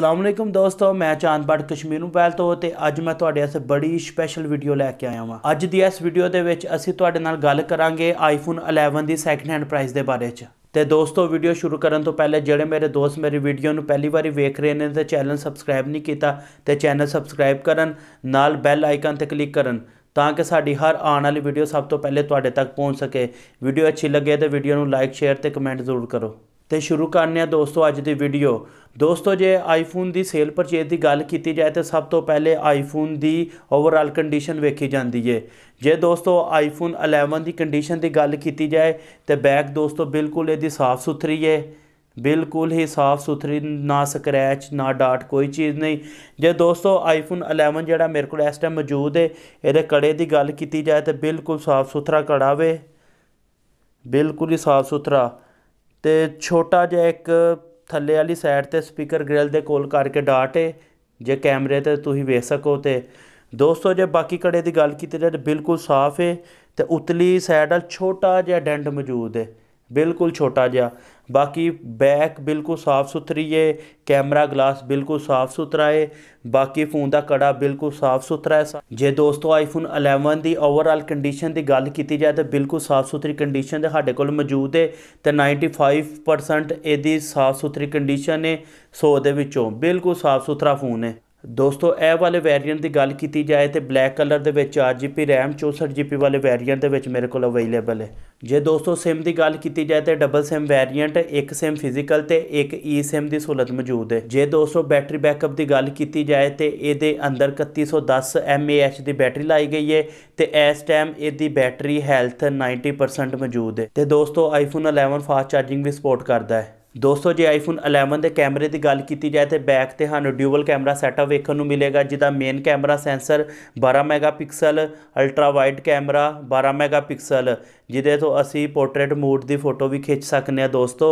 ਅਲੈਕਮ ਦੋਸਤੋ ਮੈਂ ਚਾਂਦ ਭੱਟ ਕਸ਼ਮੀਰ ਮੋਬਾਈਲ ਤੋਂ ਤੇ ਅੱਜ ਮੈਂ ਤੁਹਾਡੇ ਵਾਸਤੇ ਬੜੀ ਸਪੈਸ਼ਲ ਵੀਡੀਓ ਲੈ ਕੇ ਆਇਆ ਹਾਂ ਅੱਜ ਦੀ ਇਸ ਵੀਡੀਓ ਦੇ ਵਿੱਚ ਅਸੀਂ ਤੁਹਾਡੇ ਨਾਲ ਗੱਲ ਕਰਾਂਗੇ ਆਈਫੋਨ 11 ਦੀ ਸੈਕੰਡ ਹੈਂਡ ਪ੍ਰਾਈਸ ਦੇ ਬਾਰੇ 'ਚ ਤੇ ਦੋਸਤੋ ਵੀਡੀਓ ਸ਼ੁਰੂ ਕਰਨ ਤੋਂ ਪਹਿਲੇ ਜਿਹੜੇ ਮੇਰੇ ਦੋਸਤ ਮੇਰੀ ਵੀਡੀਓ ਨੂੰ ਪਹਿਲੀ ਵਾਰੀ ਵੇਖ ਰਹੇ ਨੇ ਤੇ ਚੈਨਲ ਸਬਸਕ੍ਰਾਈਬ ਨਹੀਂ ਕੀਤਾ ਤੇ ਚੈਨਲ ਸਬਸਕ੍ਰਾਈਬ ਕਰਨ ਨਾਲ ਬੈਲ ਆਈਕਨ ਤੇ ਕਲਿੱਕ ਕਰਨ ਤਾਂ ਕਿ ਸਾਡੀ ਹਰ ਆਉਣ ਵਾਲੀ ਵੀਡੀਓ ਸਭ ਤੋਂ ਪਹਿਲੇ ਤੁਹਾਡੇ ਤੱਕ ਪਹੁੰਚ ਸਕੇ ਵੀਡੀਓ ਅੱਛੀ ਲੱਗੇ ਤੇ ਵੀਡੀਓ ਨੂੰ ਲਾਈਕ ਸ਼ੇਅਰ ਤੇ ਕਮੈਂਟ ਜ਼ਰੂਰ ਕਰੋ ਤੇ ਸ਼ੁਰੂ ਕਰਨੇ ਆ ਦੋਸਤੋ ਅੱਜ ਦੀ ਵੀਡੀਓ ਦੋਸਤੋ ਜੇ ਆਈਫੋਨ ਦੀ ਸੇਲ ਪਰਚੇਜ਼ ਦੀ ਗੱਲ ਕੀਤੀ ਜਾਏ ਤੇ ਸਭ ਤੋਂ ਪਹਿਲੇ ਆਈਫੋਨ ਦੀ ਓਵਰਆਲ ਕੰਡੀਸ਼ਨ ਵੇਖੀ ਜਾਂਦੀ ਏ ਜੇ ਦੋਸਤੋ ਆਈਫੋਨ 11 ਦੀ ਕੰਡੀਸ਼ਨ ਦੀ ਗੱਲ ਕੀਤੀ ਜਾਏ ਤੇ ਬੈਕ ਦੋਸਤੋ ਬਿਲਕੁਲ ਇਹਦੀ ਸਾਫ਼ ਸੁਥਰੀ ਏ ਬਿਲਕੁਲ ਹੀ ਸਾਫ ਸੁਥਰੀ ਨਾ ਸਕ੍ਰੈਚ ਨਾ ਡਾਟ ਕੋਈ ਚੀਜ਼ ਨਹੀਂ ਜੇ ਦੋਸਤੋ ਆਈਫੋਨ 11 ਜਿਹੜਾ ਮੇਰੇ ਕੋਲ ਇਸ ਟਾਈਮ ਮੌਜੂਦ ਏ ਇਹਦੇ ਕੜੇ ਦੀ ਗੱਲ ਕੀਤੀ ਜਾਏ ਤੇ ਬਿਲਕੁਲ ਸਾਫ ਸੁਥਰਾ ਕੜਾ ਵੇ ਬਿਲਕੁਲ ਹੀ ਸਾਫ ਸੁਥਰਾ ਤੇ ਛੋਟਾ ਜਿਹਾ ਇੱਕ ਥੱਲੇ ਵਾਲੀ ਸਾਈਡ 'ਤੇ ਸਪੀਕਰ ਗ੍ਰਿਲ ਦੇ ਕੋਲ ਕਰਕੇ ਡਾਟ ਜੇ ਕੈਮਰੇ 'ਤੇ ਤੁਸੀਂ ਵੇਖ ਸਕੋ ਤੇ ਦੋਸਤੋ ਜੇ ਬਾਕੀ ਕੜੇ ਦੀ ਗੱਲ ਕੀਤੀ ਜਾਏ ਬਿਲਕੁਲ ਸਾਫ਼ ਹੈ ਤੇ ਉਤਲੀ ਸਾਈਡ ਵਾਲ ਛੋਟਾ ਜਿਹਾ ਡੈਂਟ ਮੌਜੂਦ ਹੈ ਬਿਲਕੁਲ ਛੋਟਾ ਜਿਹਾ ਬਾਕੀ ਬੈਕ ਬਿਲਕੁਲ ਸਾਫ਼ ਸੁਥਰੀ ਏ ਕੈਮਰਾ ਗਲਾਸ ਬਿਲਕੁਲ ਸਾਫ਼ ਸੁਥਰਾ ਏ ਬਾਕੀ ਫੋਨ ਦਾ ਕੜਾ ਬਿਲਕੁਲ ਸਾਫ਼ ਸੁਥਰਾ ਹੈ ਜੇ ਦੋਸਤੋ ਆਈਫੋਨ 11 ਦੀ ਓਵਰਆਲ ਕੰਡੀਸ਼ਨ ਦੀ ਗੱਲ ਕੀਤੀ ਜਾਏ ਤਾਂ ਬਿਲਕੁਲ ਸਾਫ਼ ਸੁਥਰੀ ਕੰਡੀਸ਼ਨ ਦੇ ਸਾਡੇ ਕੋਲ ਮੌਜੂਦ ਹੈ ਤੇ 95% ਇਹਦੀ ਸਾਫ਼ ਸੁਥਰੀ ਕੰਡੀਸ਼ਨ ਏ 100 ਦੇ ਵਿੱਚੋਂ ਬਿਲਕੁਲ ਸਾਫ਼ ਸੁਥਰਾ ਫੋਨ ਹੈ ਦੋਸਤੋ ਇਹ ਵਾਲੇ ਵੇਰੀਐਂਟ ਦੀ ਗੱਲ ਕੀਤੀ ਜਾਏ ਤੇ ਬਲੈਕ ਕਲਰ ਦੇ ਵਿੱਚ 4GB RAM 64GB ਵਾਲੇ ਵੇਰੀਐਂਟ ਦੇ ਵਿੱਚ ਮੇਰੇ ਕੋਲ ਅਵੇਲੇਬਲ ਹੈ ਜੇ ਦੋਸਤੋ SIM ਦੀ ਗੱਲ ਕੀਤੀ ਜਾਏ ਤੇ ਡਬਲ SIM ਵੇਰੀਐਂਟ ਇੱਕ SIM ਫਿਜ਼ੀਕਲ ਤੇ ਇੱਕ eSIM ਦੀ ਸਹੂਲਤ ਮੌਜੂਦ ਹੈ ਜੇ ਦੋਸਤੋ ਬੈਟਰੀ ਬੈਕਅਪ ਦੀ ਗੱਲ ਕੀਤੀ ਜਾਏ ਤੇ ਇਹਦੇ ਅੰਦਰ 3110 mAh ਦੀ ਬੈਟਰੀ ਲਾਈ ਗਈ ਹੈ ਤੇ ਇਸ ਟਾਈਮ ਇਹਦੀ ਬੈਟਰੀ ਹੈਲਥ 90% ਮੌਜੂਦ ਹੈ ਤੇ ਦੋਸਤੋ iPhone 11 ਫਾਸਟ ਚਾਰਜਿੰਗ ਵੀ ਸਪੋਰਟ ਕਰਦਾ ਹੈ ਦੋਸਤੋ ਜੇ ਆਈਫੋਨ 11 ਦੇ ਕੈਮਰੇ ਦੀ ਗੱਲ ਕੀਤੀ ਜਾਏ ਤੇ ਬੈਕ ਤੇ ਸਾਨੂੰ ਡਿਊਅਲ ਕੈਮਰਾ ਸੈਟਅਪ ਵੇਖਣ ਨੂੰ ਮਿਲੇਗਾ ਜਿਹਦਾ main camera sensor 12 megapixel ultra wide camera 12 megapixel ਜਿਹਦੇ ਤੋਂ ਅਸੀਂ ਪੋਰਟਰੇਟ ਮੋਡ ਦੀ ਫੋਟੋ ਵੀ ਖਿੱਚ ਸਕਨੇ ਆ ਦੋਸਤੋ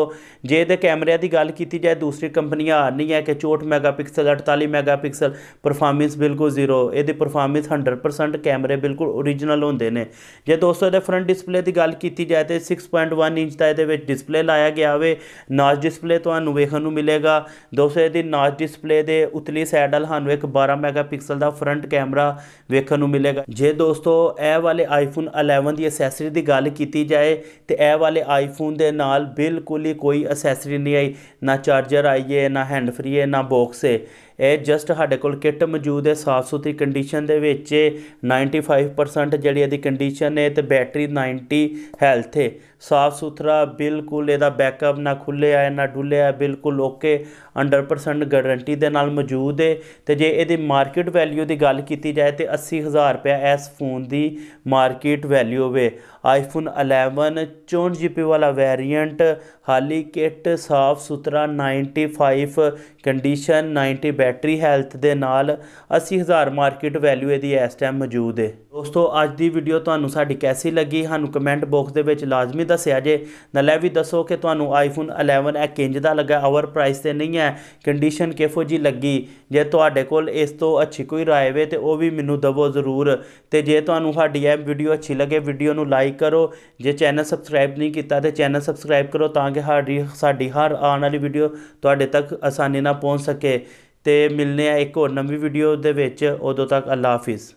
ਜੇ ਇਹਦੇ ਕੈਮਰਿਆਂ ਦੀ ਗੱਲ ਕੀਤੀ ਜਾਏ ਦੂਸਰੀ ਕੰਪਨੀਆਂ ਆ ਨਹੀਂ ਹੈ ਕਿ 64 ਮੈਗਾਪਿਕਸਲ 48 ਮੈਗਾਪਿਕਸਲ ਪਰਫਾਰਮੈਂਸ ਬਿਲਕੁਲ ਜ਼ੀਰੋ ਇਹਦੀ ਪਰਫਾਰਮੈਂਸ 100% ਕੈਮਰੇ ਬਿਲਕੁਲ origignal ਹੁੰਦੇ ਨੇ ਜੇ ਦੋਸਤੋ ਇਹਦੇ ਫਰੰਟ ਡਿਸਪਲੇ ਦੀ ਗੱਲ ਕੀਤੀ ਜਾਏ ਤੇ 6.1 ਇੰਚ ਦਾ ਇਹਦੇ ਵਿੱਚ ਡਿਸਪਲੇ ਲਾਇਆ ਗਿਆ ਹੋਵੇ ਨਾਚ ਡਿਸਪਲੇ ਤੁਹਾਨੂੰ ਵੇਖਣ ਨੂੰ ਮਿਲੇਗਾ ਦੋਸਤੋ ਇਹਦੀ ਨਾਚ ਡਿਸਪਲੇ ਦੇ ਉਤਲੀ ਸਾਈਡ ਨਾਲ ਸਾਨੂੰ ਇੱਕ 12 ਮੈਗਾਪਿਕਸਲ ਦਾ ਫਰੰਟ ਕੈਮਰਾ ਵੇਖਣ ਨੂੰ ਮਿਲੇਗਾ ਜੇ ਦੋਸਤੋ ਇਹ ਵਾਲੇ ਆਈਫੋਨ 11 ਦੀ ਅਸੈਸਰੀ ਦੀ ਗੱਲ ਕੀਤੀ ਜਾਏ ਤੇ ਇਹ ਵਾਲੇ ਆਈਫੋਨ ਦੇ ਨਾਲ ਬਿਲਕੁਲ ਹੀ ਕੋਈ ਅਸੈਸਰੀ ਨਹੀਂ ਆਈ ਨਾ ਚਾਰਜਰ ਆਈ ਹੈ ਨਾ ਹੈਂਡ ਫਰੀ ਹੈ ਨਾ ਬਾਕਸ ਹੈ ਇਹ ਜਸਟ ਸਾਡੇ ਕੋਲ ਕਿੱਟ ਮੌਜੂਦ ਹੈ ਸਾਫ ਸੁਥਰੀ ਕੰਡੀਸ਼ਨ ਦੇ ਵਿੱਚ 95% ਜਿਹੜੀ ਇਹਦੀ ਕੰਡੀਸ਼ਨ ਹੈ ਤੇ ਬੈਟਰੀ 90 ਹੈਲਥ ਹੈ ਸਾਫ ਸੁਥਰਾ ਬਿਲਕੁਲ ਇਹਦਾ ਬੈਕਅਪ ਨਾ ਖੁੱਲੇ ਆਇਆ ਨਾ ਡੁੱਲਿਆ ਬਿਲਕੁਲ ਓਕੇ 100% ਗਾਰੰਟੀ ਦੇ ਨਾਲ ਮੌਜੂਦ ਹੈ ਤੇ ਜੇ ਇਹਦੀ ਮਾਰਕੀਟ ਵੈਲਿਊ ਦੀ ਗੱਲ ਕੀਤੀ ਜਾਏ ਤੇ 80000 ਰੁਪਏ ਇਸ ਫੋਨ ਦੀ ਮਾਰਕੀਟ ਵੈਲਿਊ ਹੋਵੇ ਆਈਫੋਨ ਆਈਫੋਨ 11 ਜੀਪੀ ਵਾਲਾ ਵੇਰੀਐਂਟ ਹਾਲੀ ਕਿਟ ਸਾਫ ਸੁਥਰਾ 95 ਕੰਡੀਸ਼ਨ 90 ਬੈਟਰੀ ਹੈਲਥ ਦੇ ਨਾਲ 80000 ਮਾਰਕੀਟ ਵੈਲਿਊ ਇਹਦੀ ਇਸ ਟਾਈਮ ਮੌਜੂਦ ਹੈ ਦੋਸਤੋ ਅੱਜ ਦੀ ਵੀਡੀਓ ਤੁਹਾਨੂੰ ਸਾਡੀ ਕੈਸੀ ਲੱਗੀ ਸਾਨੂੰ ਕਮੈਂਟ ਬਾਕਸ ਦੇ ਵਿੱਚ ਲਾਜ਼ਮੀ ਦੱਸਿਆ ਜੇ ਨਾਲੇ ਵੀ ਦੱਸੋ ਕਿ ਤੁਹਾਨੂੰ ਆਈਫੋਨ 11 ਇਹ ਕਿੰਜ ਦਾ ਲੱਗਾ ਆਵਰ ਪ੍ਰਾਈਸ ਤੇ ਨਹੀਂ ਹੈ ਕੰਡੀਸ਼ਨ ਕਿਹੋ ਜੀ ਲੱਗੀ ਜੇ ਤੁਹਾਡੇ ਕੋਲ ਇਸ ਤੋਂ ਅੱਛੀ ਕੋਈ ਰਾਏ ਵੇ ਤੇ ਉਹ ਵੀ ਮੈਨੂੰ ਦਵੋ ਜ਼ਰੂਰ ਤੇ ਜੇ ਤੁਹਾਨੂੰ ਸਾਡੀ ਇਹ ਵੀਡੀਓ ਅੱਛੀ ਲੱਗੇ ਵੀਡੀਓ ਨੂੰ ਲਾਈਕ ਕਰੋ ਕਰੋ ਜੇ ਚੈਨਲ ਸਬਸਕ੍ਰਾਈਬ ਨਹੀਂ ਕੀਤਾ ਤੇ ਚੈਨਲ ਸਬਸਕ੍ਰਾਈਬ ਕਰੋ ਤਾਂ ਕਿ ਸਾਡੀ ਸਾਡੀ ਹਰ ਆਉਣ ਵਾਲੀ ਵੀਡੀਓ ਤੁਹਾਡੇ ਤੱਕ ਆਸਾਨੀ ਨਾਲ ਪਹੁੰਚ ਸਕੇ ਤੇ ਮਿਲਨੇ ਆ ਇੱਕ ਹੋਰ ਨਵੀਂ ਵੀਡੀਓ ਦੇ ਵਿੱਚ ਉਦੋਂ ਤੱਕ ਅੱਲਾ ਹਾਫਿਜ਼